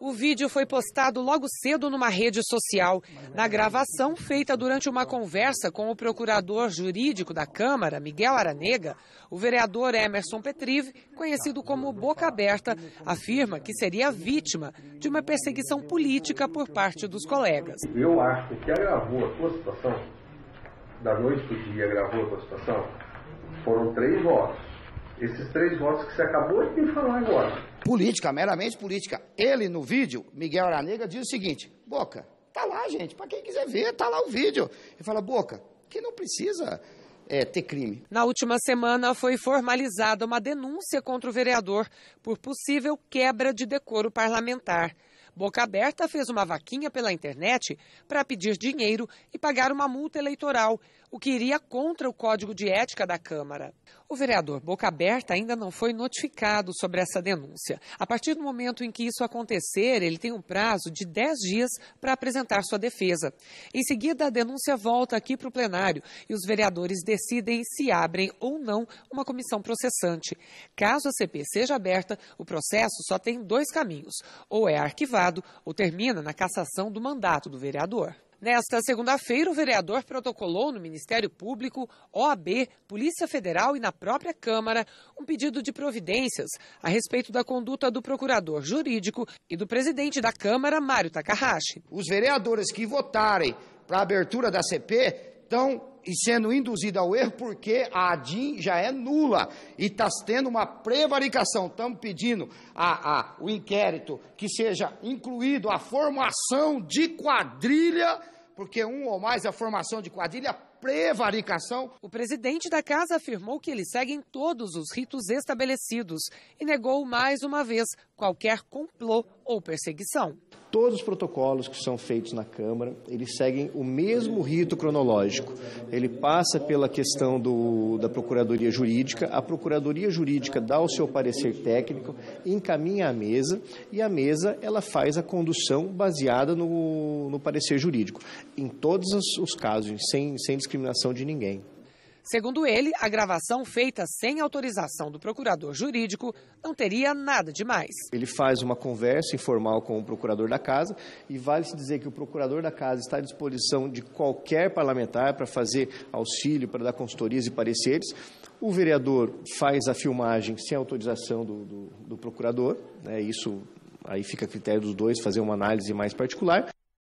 O vídeo foi postado logo cedo numa rede social. Na gravação, feita durante uma conversa com o procurador jurídico da Câmara, Miguel Aranega, o vereador Emerson Petrive, conhecido como Boca Aberta, afirma que seria vítima de uma perseguição política por parte dos colegas. Eu acho que agravou a sua situação, da noite para o dia agravou a sua situação, foram três votos esses três votos que você acabou de me falar agora. Política, meramente política. Ele no vídeo, Miguel Aranega, diz o seguinte: Boca, tá lá, gente, para quem quiser ver, tá lá o vídeo. Ele fala, Boca, que não precisa é, ter crime. Na última semana foi formalizada uma denúncia contra o vereador por possível quebra de decoro parlamentar. Boca Aberta fez uma vaquinha pela internet para pedir dinheiro e pagar uma multa eleitoral, o que iria contra o código de ética da Câmara. O vereador Boca Aberta ainda não foi notificado sobre essa denúncia. A partir do momento em que isso acontecer, ele tem um prazo de 10 dias para apresentar sua defesa. Em seguida, a denúncia volta aqui para o plenário e os vereadores decidem se abrem ou não uma comissão processante. Caso a CP seja aberta, o processo só tem dois caminhos: ou é arquivado ou termina na cassação do mandato do vereador. Nesta segunda-feira, o vereador protocolou no Ministério Público, OAB, Polícia Federal e na própria Câmara um pedido de providências a respeito da conduta do procurador jurídico e do presidente da Câmara, Mário Takahashi. Os vereadores que votarem para a abertura da CP então, e sendo induzida ao erro, porque a ADIM já é nula e está tendo uma prevaricação. Estamos pedindo a, a, o inquérito que seja incluído a formação de quadrilha, porque um ou mais a é formação de quadrilha prevaricação. O presidente da casa afirmou que eles seguem todos os ritos estabelecidos e negou mais uma vez qualquer complô ou perseguição. Todos os protocolos que são feitos na Câmara, eles seguem o mesmo rito cronológico. Ele passa pela questão do, da Procuradoria Jurídica, a Procuradoria Jurídica dá o seu parecer técnico, encaminha à mesa e a mesa ela faz a condução baseada no, no parecer jurídico. Em todos os casos, sem, sem discriminação de ninguém. Segundo ele, a gravação feita sem autorização do procurador jurídico não teria nada de mais. Ele faz uma conversa informal com o procurador da casa e vale-se dizer que o procurador da casa está à disposição de qualquer parlamentar para fazer auxílio, para dar consultorias e pareceres. O vereador faz a filmagem sem autorização do, do, do procurador, né? isso aí fica a critério dos dois fazer uma análise mais particular.